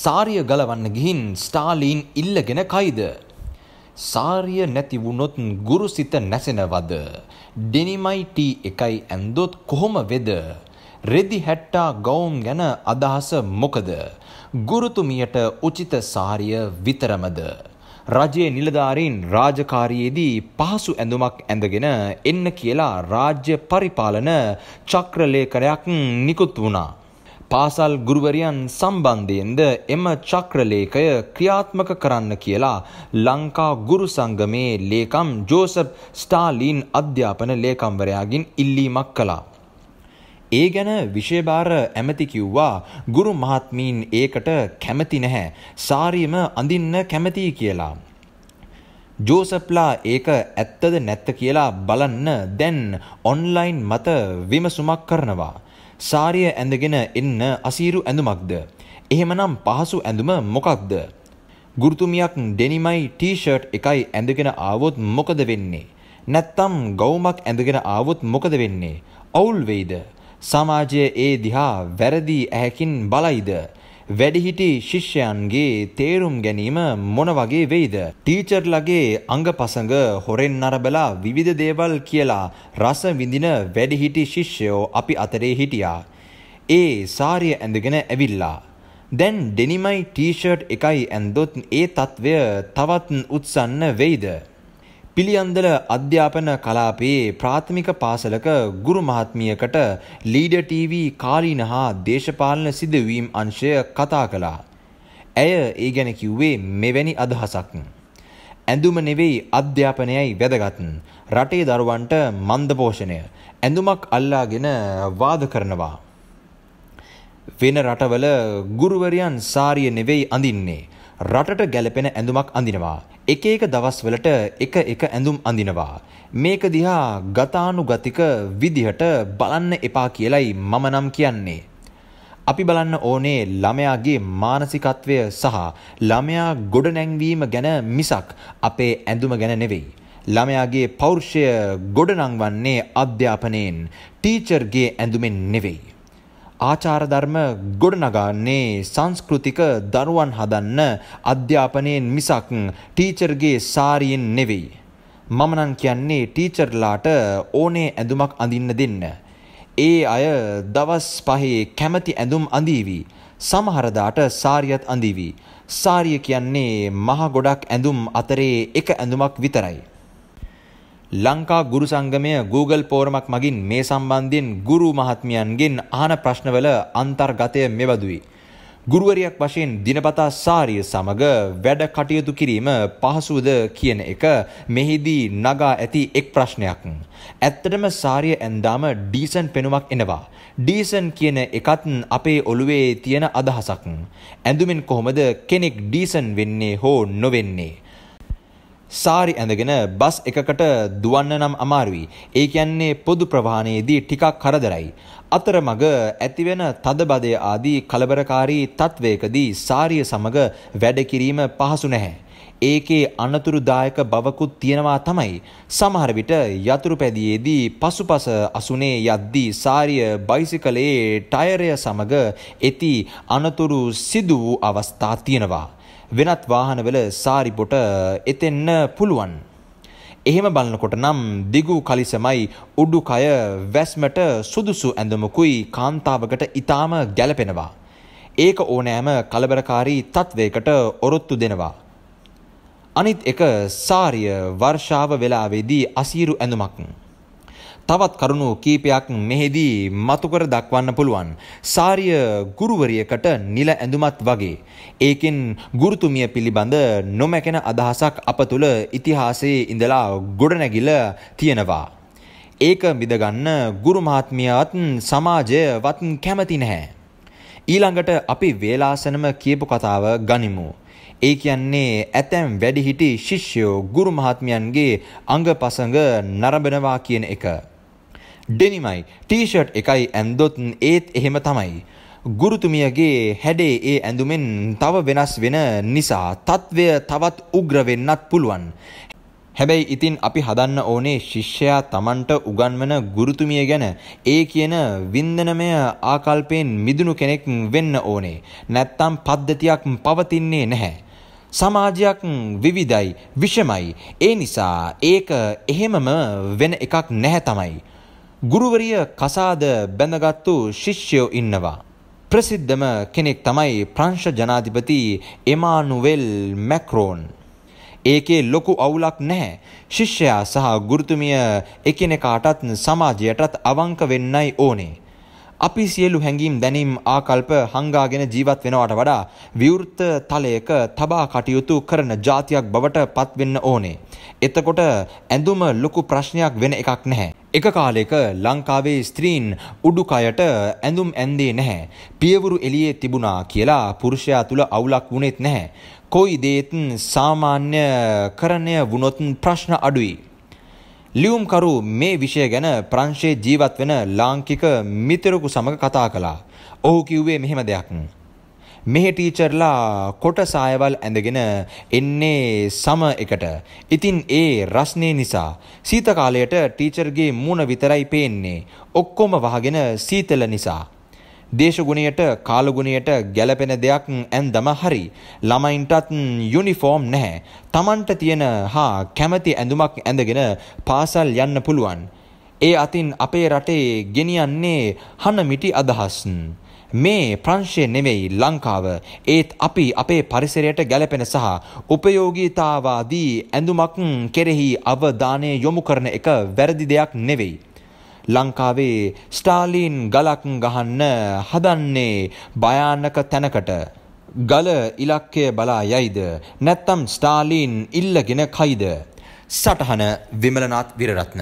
සාරිය ගලවන්න ගිහින් ස්ටාලීන් ඉල්ලගෙන කයිද. සාරිය නැති වුණොත් ගුරු සිත නැසෙනවද. ඩෙනිමයිටී එකයි ඇන්දොත් කොහොම වෙද. රෙදි හැට්ටා ගෞම් ගැන අදහස මොකද. ගුරුතුමියට උචිත සාරිය විතරමද. රජයේ නිලධාරීන් රාජකාරයේදී පහසු ඇඳුමක් ඇඳගෙන එන්න කියලා රාජ්‍ය පරිපාලන චක්‍රලේඛනයක් නිකුත් වුණා. පාසල් ගුරුවරයන් සම්බන්ධයෙන්ද එම චක්‍රලේඛය ක්‍රියාත්මක කරන්න කියලා ලංකා ගුරු සංගමේ ලේකම් ජෝසප් ස්ටාලින් අධ්‍යාපන ලේකම්වරයාගින් ඉල්ලීමක් කළා. ඒ ගැන විශේභාර ඇමති කිව්වා ගුරු මහත්මීන් ඒකට කැමති නැහැ සාරියම අඳින්න කැමතියි කියලා. ජෝසප්ලා ඒක ඇත්තද නැත්ත කියලා බලන්න දැන් ඔන්ලයින් මත විමසුමක් කරනවා. සාරිය ඇඳගෙන එන්න අසීරු ඇඳුමක්ද? එහෙමනම් පහසු ඇඳුම මොකක්ද? ගුරුතුමියක් ඩෙනිමයි ටී-ෂර්ට් එකයි ඇඳගෙන ආවොත් මොකද වෙන්නේ? නැත්තම් ගවුමක් ඇඳගෙන ආවොත් මොකද වෙන්නේ? අවුල් වෙයිද? සමාජය ඒ දිහා වැරදි ඇහැකින් බලයිද? වැඩිහිටි ශිෂ්‍යයන්ගේ තේරුම් ගැනීම මොන වගේ වෙයිද. ටීචර්ලගේ අඟපසඟ හොරෙන් නරබලා විවිධ දේවල් කියලා රස විඳින වැඩිහිටි ශිෂ්‍යයෝ අපි අතරේ හිටියා. ඒ සාරිය ඇඳගෙන ඇවිල්ලා. දැන් ඩෙනිමයි ටීෂර්ට් එකයි ඇන්දොත් ඒ තත්ත්වය තවත් උත්සන්න වෙයිද. පිළියන්දල අධ්‍යාපන කලාපයේ ප්‍රාථමික පාසලක ගුරු මහත්මියකට ලීඩ TV කාලීන හා දේශපාලන සිදුවීම් අංශය කතා කළා. ඇය ඒ ගැන කිව්වේ මෙවැනි අදහසක්. ඇඳුම නෙවෙයි අධ්‍යාපනයයි වැදගත්. රටේ දරුවන්ට මන්දපෝෂණය. ඇඳුමක් අල්ලාගෙන වාද කරනවා. වෙන රටවල ගුරුවරයන් සාරිය නෙවෙයි අඳින්නේ. රටට ගැලපෙන ඇඳුමක් අඳිනවා. එක එක දවස්වලට එක එක ඇඳුම් අඳිනවා. මේක දිහා ගතානුගතික විදිහට බලන්න එපා කියලයි මම නම් කියන්නේ. අපි බලන්න ඕනේ ළමයාගේ මානසිකත්වය සහ ළමයා ගොඩනැංවීම ගැන මිසක් අපේ ඇඳුම ගැන නෙවෙයි. ළමයාගේ පෞර්ෂය ගොඩනංවන්නේ අධ්‍යාපනයෙන් ටීචර්ගේ ඇඳුමෙන් නෙවෙයි. ආචාරධර්ම ගොඩනගන්නේ සංස්කෘතික දරුවන් හදන්න අධ්‍යාපනයෙන් මිසක් ටීචර්ගේ සාරියෙන් නෙවෙයි. මම නම් කියන්නේ ටීචර්ලාට ඕනේ ඇඳුමක් අඳින්න දෙන්න. ඒ අය දවස් පහේ කැමති ඇඳුම් අඳීවි. සමහරදාට සාරියත් අඳීවි. සාරිය කියන්නේ මහ ගොඩක් ඇඳුම් අතරේ එක ඇඳුමක් විතරයි. ලංකා ගුරු සංගමය Google පෝරමක් මගින් මේ සම්බන්ධයෙන් ගුරු මහත්මියන්ගෙන් අහන ප්‍රශ්නවල අන්තර්ගතය මෙබඳුයි. ගුරුවරියක් වශයෙන් දිනපතා සාරිය සමග වැඩ කටයුතු කිරීම පහසුද කියන එක මෙහිදී නගා ඇති එක් ප්‍රශ්නයක්. ඇත්තටම සාරිය ඇන්දාම ඩීසන් පෙනුමක් එනවා. ඩීසන් කියන එකත් අපේ ඔළුවේ තියෙන අදහසක්. ඇඳුමෙන් කොහොමද කෙනෙක් ඩීසන් වෙන්නේ හෝ නොවෙන්නේ. සාරි ඇඳගෙන බස් එකකට දුවන්න නම් අමාරුයි. ඒ කියන්නේ පොදු ප්‍රවාහනයේදී ටිකක් කරදරයි. අතරමඟ ඇතිවෙන තදබදය ආදී කලබරකාරී තත්ත්වයකදී සාරිය සමග වැඩ කිරීම පහසු නැහැ. ඒකේ අනතුරුදායක බවකුත් තියෙනවා තමයි. සමහර විට යතුරුපැදියේදී පසුපස අසුනේ යද්දී සාරිය බයිසිකලයේ ටයරය සමග ඇති අනතුරු සිදු වූ අවස්ථා තියෙනවා. වෙනත් වාහනවල සාරිපොට එතෙන්න පුළුවන්. එහෙම බලනකොට නම් දිගු කලිසමයි උඩුකය වැස්මට සුදුසු ඇඳුමකුයි කාන්තාවකට ඉතාම ගැලපෙනවා. ඒක ඕනෑම කලබරකාරී තත්ත්වයකට ඔරොත්තු දෙනවා. අනිත් එක සාරිය වර්ෂාව වෙලාවේදී අසීරු ඇඳුමක්. තවත් කරුණු කීපයක් මෙහිදී මතුකර දක්වන්න පුළුවන්. සාරිය ගුරුවරියකට නිල ඇඳුමත් වගේ. ඒකෙන් ගුරුතුමිය පිළිබඳ නොමැකෙන අදහසක් අප තුළ ඉතිහාසයේ ඉඳලා ගොඩනැගිල තියෙනවා. ඒක මිදගන්න ගුරු මහත්මියත් සමාජයවත් කැමති නැහැ. ඊළඟට අපි වේලාසනම කියපු කතාව ගනිමු. ඒ කියන්නේ ඇතැම් වැඩිහිටි ශිෂ්‍යෝ ගුරු මහත්මයන්ගේ අංගපසඟ නරඹනවා කියන එක. ඩෙනිමයි ටීෂර්ට් එකයි ඇන්දොත් ඒත් එහෙම තමයි. ගුරුතුමියගේ හැඩේ ඒ ඇඳුමෙන් තව වෙනස් වෙන නිසා තත්ත්වය තවත් උග්‍රවෙන්නත් පුළුවන්. හැබැයි ඉතින් අපි හදන්න ඕනේ ශිෂ්‍යයා තමන්ට උගන්වන ගුරුතුමිය ගැන ඒ කියන වින්දනමය ආකල්පයෙන් මිදුණු කෙනෙක් වෙන්න ඕනේ. නැත්තම් පද්ධතියක් පවතින්නේ නැහැ. සමාජයක් විවිධයි විෂමයි. ඒ නිසා ඒක එහෙමම වෙන එකක් නැහැ තමයි. ගුරුවරිය කසාද බැඳගත්තු ශිෂ්‍යයෝ ඉන්නවා. ප්‍රසිද්ධම කෙනෙක් තමයි ප්‍රංශ ජනාධිපති එමානුවෙල් මැක්රෝන්. ඒකේ ලොකු අවුලක් නැහැ. ශිෂ්‍යයා සහ ගුරුතුමිය එකිනෙකාටත් සමාජයටත් අවංක වෙන්නයි ඕනේ. අපි සියලු හැඟීම් දැනීම් ආකල්ප හංගාගෙන ජීවත් වෙනවට වඩා විවෘත තලයක තබා කටයුතු කරන જાතියක් බවට පත්වෙන්න ඕනේ. එතකොට ඇඳුම ලොකු ප්‍රශ්නයක් වෙන එකක් නැහැ. එක කාලෙක ලංකාවේ ස්ත්‍රීන් උඩුකයට ඇඳුම් ඇන්දේ නැහැ. පියවුරු එළියේ තිබුණා කියලා පුරුෂයා තුළ අවුලක් වුණෙත් නැහැ. කොයි දේත් සාමාන්‍ය කරණය වුණොත් ප්‍රශ්න අඩුයි. ලියුම්කරු මේ විෂය ගැන ප්‍රංශයේ ජීවත් වෙන ලාංකික මිතුරෙකු සමග කතා කළා. ඔහු කිව්වේ මෙහෙම දෙයක්. මෙහෙ ටීචර්ලා කොට සායවල් ඇඳගෙන එන්නේ සම එකට. ඉතින් ඒ රස්නේ නිසා සීත කාලයට ටීචර්ගේ මූණ විතරයි පේන්නේ. ඔක්කොම වහගෙන සීතල නිසා. දේශගුණයට කාලගුණයට ගැලපෙන දෙයක් ඇන්දම හරි. ළමයින්ටත් යුනිෆෝම් නැහැ. Tamanට තියෙන හා කැමති ඇඳුමක් ඇඳගෙන පාසල් යන්න පුළුවන්. ඒ අතින් අපේ රටේ ගෙනියන්නේ හන මිටි අදහස්. මේ ප්‍රංශය නෙමෙයි ලංකාව. ඒත් අපි අපේ පරිසරයට ගැලපෙන සහ උපයෝගීතාවාදී ඇඳුමක් කෙරෙහි අවධානය යොමු කරන එක වැරදි දෙයක් නෙවෙයි. ලංකාවේ ස්ටාලීන් ගලක් ගහන්න හදන්නේ භයානක තැනකට. ගල ඉලක්කය බලා යයිද නැත්තම් ස්ටාලීන් ඉල්ලගෙන කයිද. සටහන විමලනාත් විරරත්න.